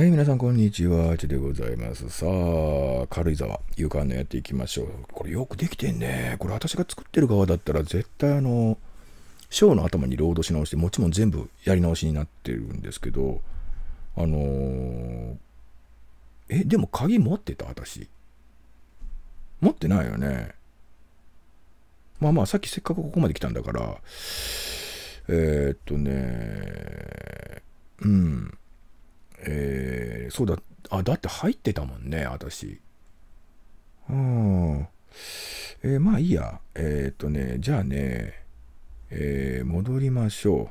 はい、皆さん、こんにちは。ちでございます。さあ、軽井沢、勇敢のやっていきましょう。これよくできてんね。これ私が作ってる側だったら、絶対あの、ショーの頭にロードし直して、もちろん全部やり直しになってるんですけど、あのー、え、でも鍵持ってた私。持ってないよね。まあまあ、さっきせっかくここまで来たんだから、えー、っとね、うん。えー、そうだ、あ、だって入ってたもんね、私。うん。えー、まあいいや。えっ、とね、じゃあね、えー、戻りましょう。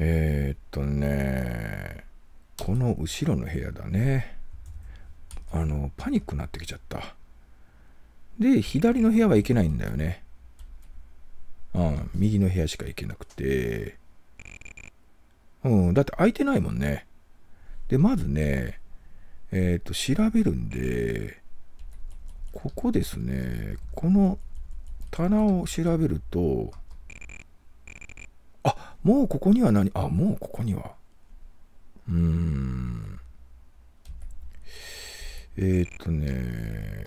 えー、っとね、この後ろの部屋だね。あの、パニックになってきちゃった。で、左の部屋はいけないんだよね。うん、右の部屋しか行けなくて。うん、だって空いてないもんね。で、まずね、えっ、ー、と、調べるんで、ここですね、この棚を調べると、あ、もうここには何あ、もうここには。うーん。えっ、ー、とね、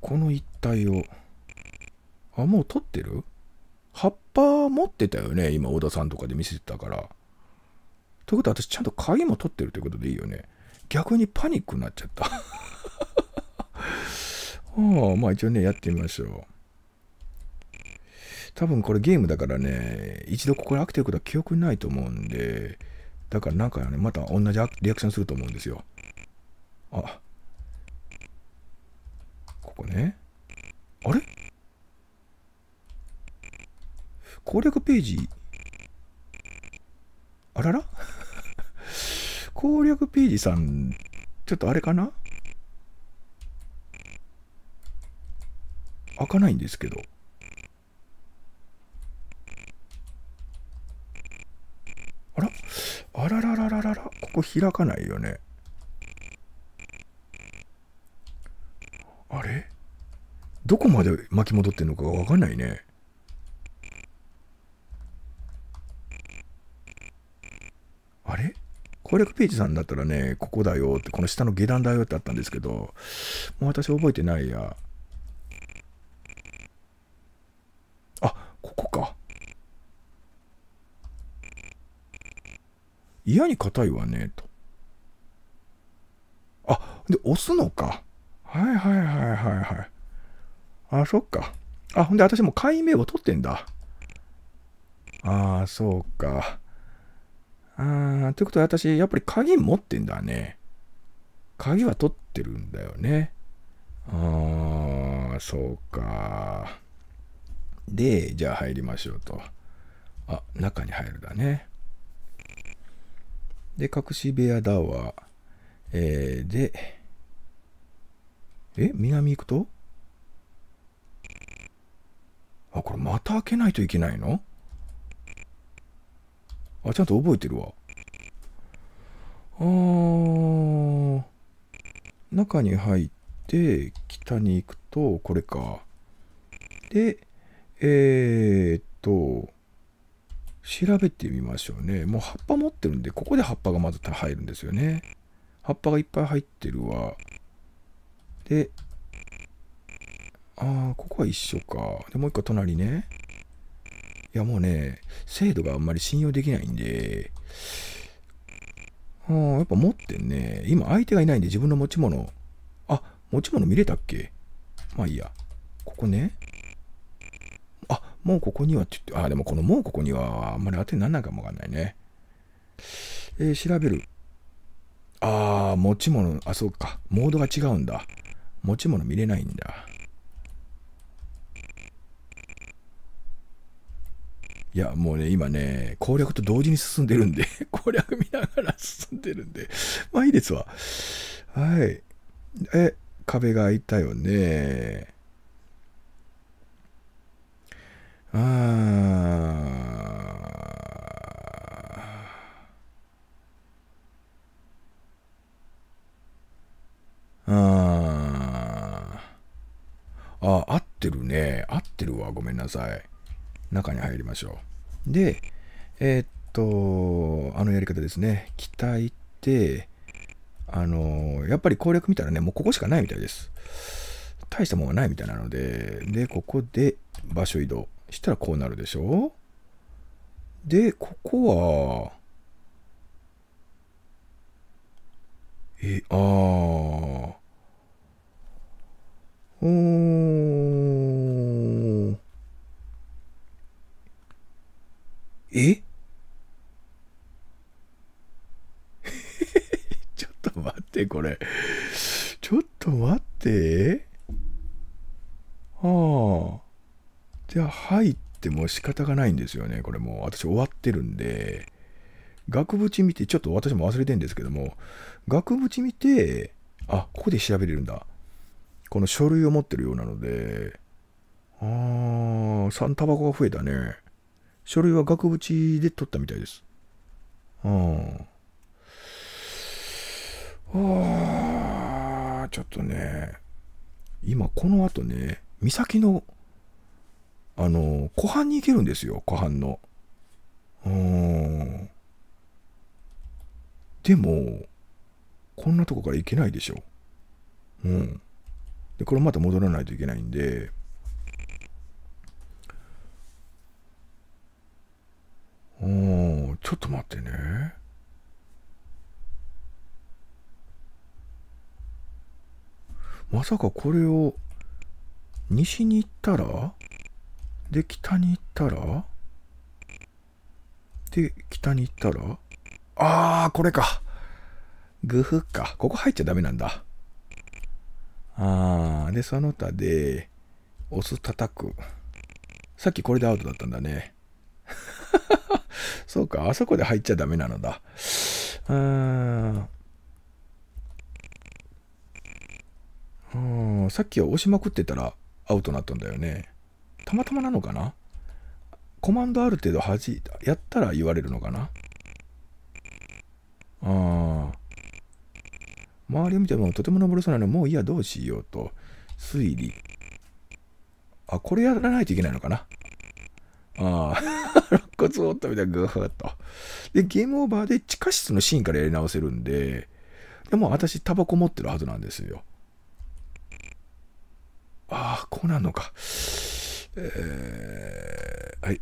この一帯を、あ、もう取ってる葉っぱ持ってたよね、今、小田さんとかで見せてたから。ということは私ちゃんと鍵も取ってるということでいいよね。逆にパニックになっちゃった。は あ、まあ一応ね、やってみましょう。多分これゲームだからね、一度ここに飽きてることは記憶ないと思うんで、だからなんかね、また同じリアクションすると思うんですよ。あ、ここね。あれ攻略ページあらら攻略ページさん、ちょっとあれかな開かないんですけど。あらあらららららら、ここ開かないよね。あれどこまで巻き戻ってんのかわかんないね。攻略ページさんだったらね、ここだよって、この下の下段だよってあったんですけど、もう私覚えてないや。あ、ここか。嫌に硬いわね、と。あ、で、押すのか。はいはいはいはいはい。あ、そっか。あ、ほんで私も員名を取ってんだ。ああ、そうか。あということは私、やっぱり鍵持ってんだね。鍵は取ってるんだよね。ああ、そうか。で、じゃあ入りましょうと。あ、中に入るだね。で、隠し部屋だわ。えー、で、え、南行くとあ、これまた開けないといけないのあ、ちゃんと覚えてるわ。あー、中に入って、北に行くと、これか。で、えー、っと、調べてみましょうね。もう葉っぱ持ってるんで、ここで葉っぱがまず入るんですよね。葉っぱがいっぱい入ってるわ。で、ああ、ここは一緒か。で、もう一個隣ね。いやもうね、精度があんまり信用できないんで、うん、やっぱ持ってんね。今相手がいないんで自分の持ち物、あ、持ち物見れたっけまあいいや。ここね。あ、もうここにはって言って、あ、でもこのもうここにはあんまり当てにならないかもわかんないね。えー、調べる。あー、持ち物、あ、そうか。モードが違うんだ。持ち物見れないんだ。いや、もうね、今ね、攻略と同時に進んでるんで、攻略見ながら進んでるんで、まあいいですわ。はい。え、壁が開いたよね。ああ。ーあ。あ、合ってるね。合ってるわ。ごめんなさい。中に入りましょう。で、えー、っと、あのやり方ですね。機体って、あの、やっぱり攻略見たらね、もうここしかないみたいです。大したもんはないみたいなので、で、ここで場所移動したらこうなるでしょう。で、ここは、え、ああ。うーん。え ちょっと待って、これ。ちょっと待って。はあ。じゃあ、入っても仕方がないんですよね。これもう私終わってるんで。額縁見て、ちょっと私も忘れてんですけども、額縁見て、あ、ここで調べれるんだ。この書類を持ってるようなので、あー、3タバコが増えたね。書類は額縁で取ったみたいです。うん。ああ、ちょっとね、今この後ね、岬の、あの、湖畔に行けるんですよ、湖畔の。うん。でも、こんなとこから行けないでしょ。うん。で、これまた戻らないといけないんで、おちょっと待ってね。まさかこれを西に行ったらで北に行ったらで北に行ったらああこれかグフかここ入っちゃダメなんだあーでその他で押す叩くさっきこれでアウトだったんだねそうか、あそこで入っちゃダメなのだ。うーん。うん、さっきは押しまくってたらアウトになったんだよね。たまたまなのかなコマンドある程度弾いた。やったら言われるのかなああ。周りを見てもとても登れそうなのもういいや、どうしようと。推理。あ、これやらないといけないのかなああ。肋骨を折ったみたいな、ぐーっと。で、ゲームオーバーで地下室のシーンからやり直せるんで、でも私、タバコ持ってるはずなんですよ。ああ、こうなのか。えー、はい。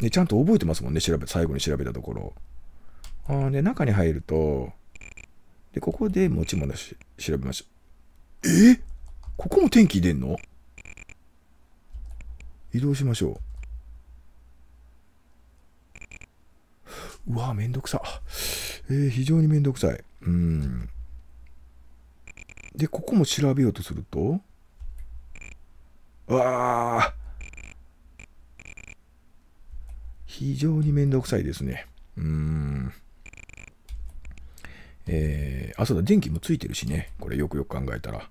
ね、ちゃんと覚えてますもんね、調べ、最後に調べたところ。ああ、で、中に入ると、で、ここで持ち物し調べましょう。えー、ここも天気出んの移動しましょう。うわ、めんどくさ。えー、非常にめんどくさい。うん。で、ここも調べようとすると、わあ非常にめんどくさいですね。うーん。えー、あ、そうだ、電気もついてるしね。これよくよく考えたら。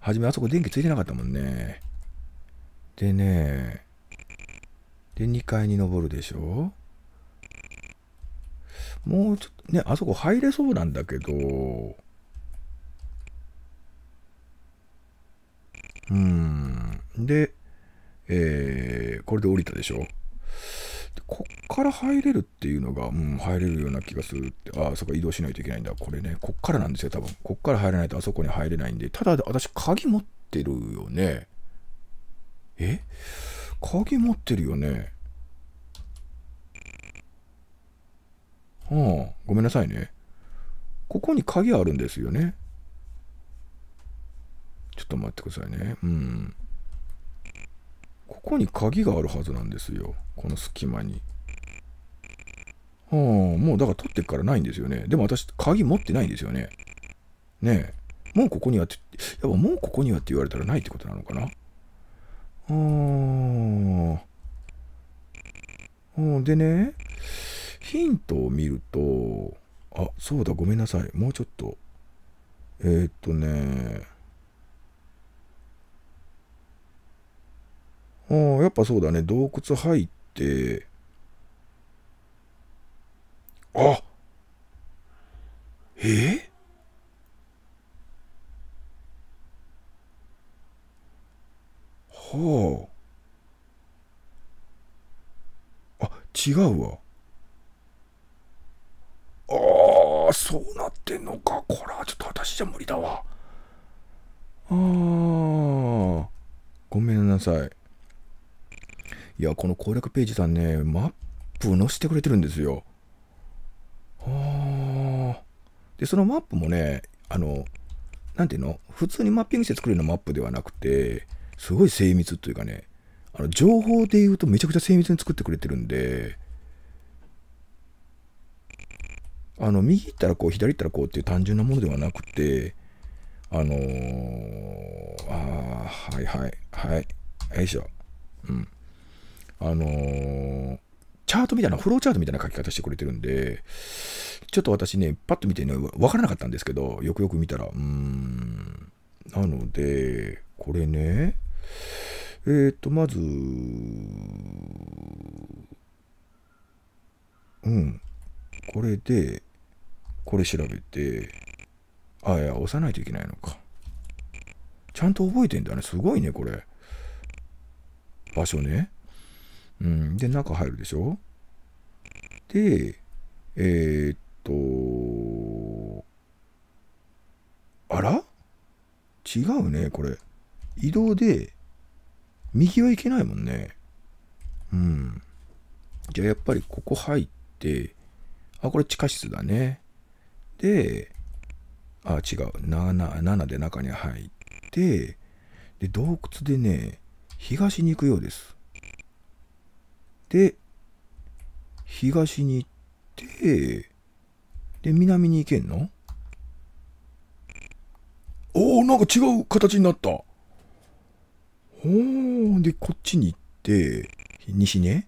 はじめあそこ電気ついてなかったもんね。でね、で、2階に登るでしょもうちょっとね、あそこ入れそうなんだけど、うん。で、えー、これで降りたでしょこっから入れるっていうのが、うん、入れるような気がするって、ああ、そっか、移動しないといけないんだ。これね、こっからなんですよ、多分。こっから入らないとあそこに入れないんで。ただ、私、鍵持ってるよね。え鍵持ってるよね。うん。ごめんなさいね。ここに鍵あるんですよね。ちょっと待ってくださいね。うん。ここに鍵があるはずなんですよ。この隙間に。うん。もうだから取ってからないんですよね。でも私、鍵持ってないんですよね。ねえ。もうここにはって、やっぱもうここにはって言われたらないってことなのかな。うん。でね、ヒントを見ると、あ、そうだ、ごめんなさい。もうちょっと。えー、っとね。あやっぱそうだね。洞窟入って、あえー、はあ。あ、違うわ。そうなってんのか。これはちょっと私じゃ無理だわ。あー、ごめんなさい。いや、この攻略ページさんね、マップ載せてくれてるんですよ。ああ。で、そのマップもね、あの、なんていうの普通にマッピングして作るようなマップではなくて、すごい精密というかね、あの情報で言うとめちゃくちゃ精密に作ってくれてるんで、あの、右行ったらこう、左行ったらこうっていう単純なものではなくて、あのー、ああ、はいはい、はい、よいしょ。うん。あのー、チャートみたいな、フローチャートみたいな書き方してくれてるんで、ちょっと私ね、パッと見てね、わからなかったんですけど、よくよく見たら、うーん。なので、これね、えっ、ー、と、まず、うん。これで、これ調べて、あ、いや、押さないといけないのか。ちゃんと覚えてんだね。すごいね、これ。場所ね。うん。で、中入るでしょで、えー、っと、あら違うね、これ。移動で、右はいけないもんね。うん。じゃあやっぱりここ入って、あ、これ地下室だね。で、あ、違う。7、7で中に入って、で、洞窟でね、東に行くようです。で、東に行って、で、南に行けんのおおなんか違う形になった。ほーで、こっちに行って、西ね。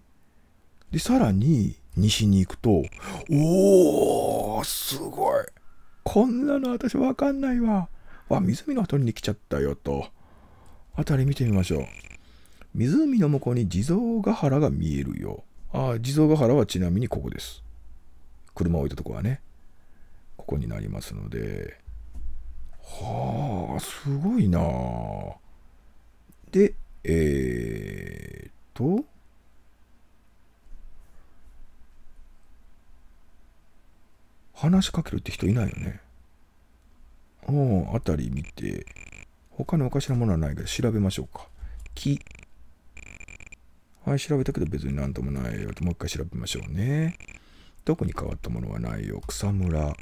で、さらに、西に行くと、おー、すごいこんなの私わかんないわ。わ、湖の辺りに来ちゃったよと。辺り見てみましょう。湖の向こうに地蔵ヶ原が見えるよ。ああ、地蔵ヶ原はちなみにここです。車を置いたとこはね。ここになりますので。はあ、すごいなあ。で、えー、っと。話しかけるって人いないよね。うん、あたり見て、他におかしなものはないけど調べましょうか。木。はい、調べたけど別になんともないよと、もう一回調べましょうね。特に変わったものはないよ。草むら。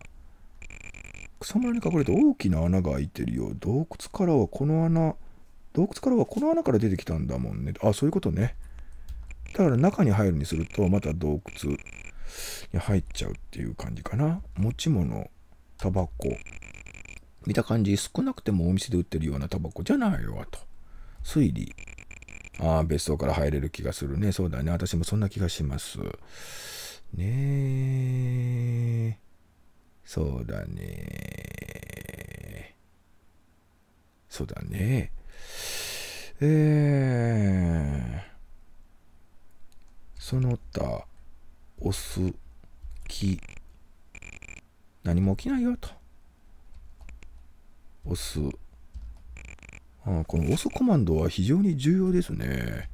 草むらに隠れて大きな穴が開いてるよ。洞窟からはこの穴、洞窟からはこの穴から出てきたんだもんね。あ、そういうことね。だから中に入るにすると、また洞窟。に入っちゃうっていう感じかな。持ち物、タバコ。見た感じ、少なくてもお店で売ってるようなタバコじゃないわと。推理。ああ、別荘から入れる気がするね。そうだね。私もそんな気がします。ねえ。そうだね。そうだね。えー、その他、お好き、何も起きないよと。押す。あこの押すコマンドは非常に重要ですね。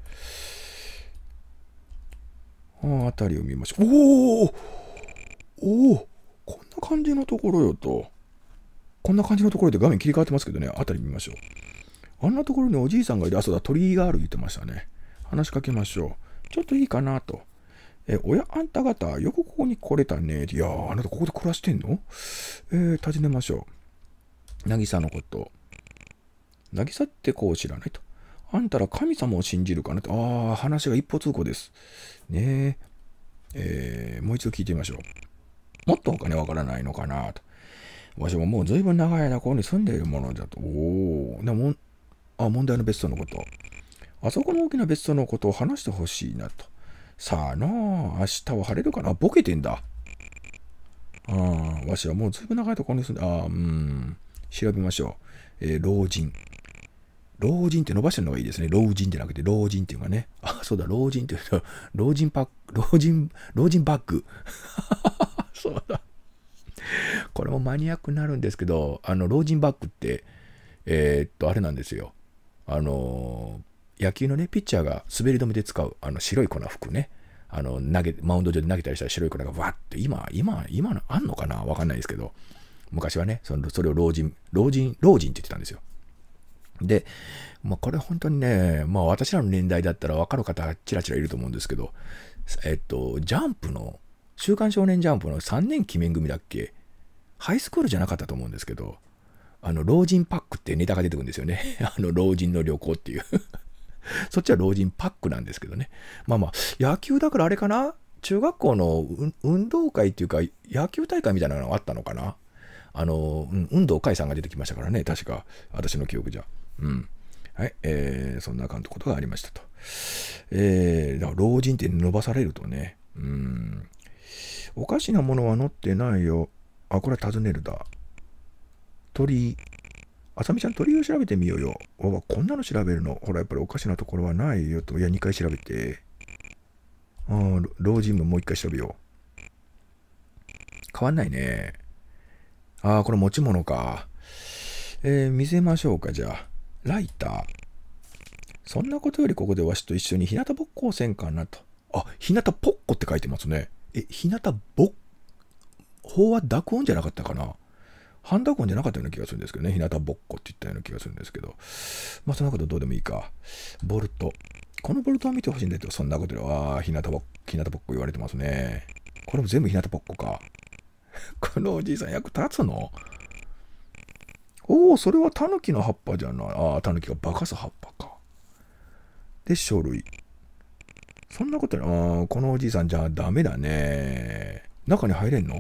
ああたりを見ましょう。おおおおこんな感じのところよと。こんな感じのところで画面切り替わってますけどね、あたり見ましょう。あんなところにおじいさんがいる、あ、そうだ、鳥居がある言ってましたね。話しかけましょう。ちょっといいかなと。え親、おや、あんた方、よくここに来れたね。いやー、あなたここで暮らしてんのえー、尋ねましょう。渚のこと。渚ってこう知らないと。あんたら神様を信じるかなと。ああ、話が一歩通行です。ねえ。えー、もう一度聞いてみましょう。もっとお金わからないのかなと。わしももう随分長い間ここに住んでいるものじゃと。おお。でも、あ、問題の別荘のこと。あそこの大きな別荘のことを話してほしいなと。さあなあ、明日は晴れるかなボケてんだ。ああ、わしはもうずいぶん長いところに住んで、ああ、うん。調べましょう。えー、老人。老人って伸ばしてるのがいいですね。老人じゃなくて、老人っていうのがね。あ、そうだ、老人って言うと、老人パック、老人、老人バッグ。そうだ。これもマニアックになるんですけど、あの、老人バッグって、えー、っと、あれなんですよ。あのー野球のね、ピッチャーが滑り止めで使う、あの、白い粉服ね。あの、投げ、マウンド上で投げたりしたら白い粉がわって、今、今、今のあんのかなわかんないですけど、昔はね、そのそれを老人、老人、老人って言ってたんですよ。で、まあ、これ本当にね、まあ、私らの年代だったら分かる方、ちらちらいると思うんですけど、えっと、ジャンプの、週刊少年ジャンプの3年記念組だっけハイスクールじゃなかったと思うんですけど、あの、老人パックってネタが出てくるんですよね。あの、老人の旅行っていう そっちは老人パックなんですけどね。まあまあ、野球だからあれかな中学校の運動会っていうか、野球大会みたいなのがあったのかなあの、うん、運動会さんが出てきましたからね、確か。私の記憶じゃ。うん。はい。えー、そんな感じのことがありましたと。えー、だから老人って伸ばされるとね。うん。おかしなものは載ってないよ。あ、これは尋ねるだ。鳥あさみちゃん、鳥を調べてみようよ。わわ、こんなの調べるの。ほら、やっぱりおかしなところはないよと。いや、2回調べて。うん、老人ももう1回調べよう。変わんないね。ああ、これ持ち物か。えー、見せましょうか、じゃあ。ライター。そんなことよりここでわしと一緒に日向ぼっこをせんかなと。あ、日向ぽっこって書いてますね。え、日向ぼっ、法は濁音じゃなかったかなハンダコンじゃなかったような気がするんですけどね。日向ぼっこって言ったような気がするんですけど。まあ、そんなことどうでもいいか。ボルト。このボルトを見てほしいんだけど、そんなことで、ああ、日向ぼっこ、日向ぼっこ言われてますね。これも全部日向ぼっこか。このおじいさん役立つのおお、それはタヌキの葉っぱじゃない。ああ、タヌキが化かす葉っぱか。で、書類。そんなことああ、このおじいさんじゃダメだね。中に入れんの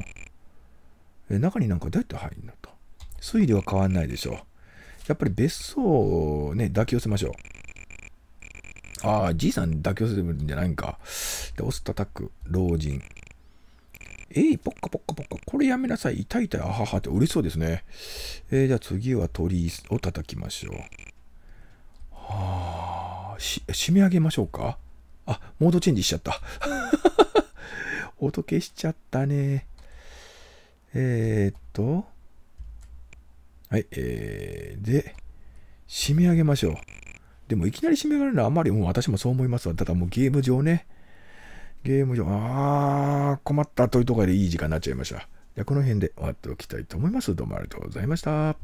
中になんかどうやって入るのと。推理は変わんないでしょう。やっぱり別荘をね、妥協せましょう。ああ、じいさん妥協するんじゃないんか。で、オス叩く、老人。えい、ぽっかぽっかぽっか。これやめなさい。痛い痛い、あははって、うれしそうですね。えー、じゃあ次は鳥を叩きましょう。はあ、し、締め上げましょうか。あ、モードチェンジしちゃった。音消しちゃったね。えー、っと、はい、えー、で、締め上げましょう。でもいきなり締め上げるのはあまり、もう私もそう思いますわ。ただもうゲーム上ね、ゲーム上、あー、困ったというところでいい時間になっちゃいました。じゃあこの辺で終わっておきたいと思います。どうもありがとうございました。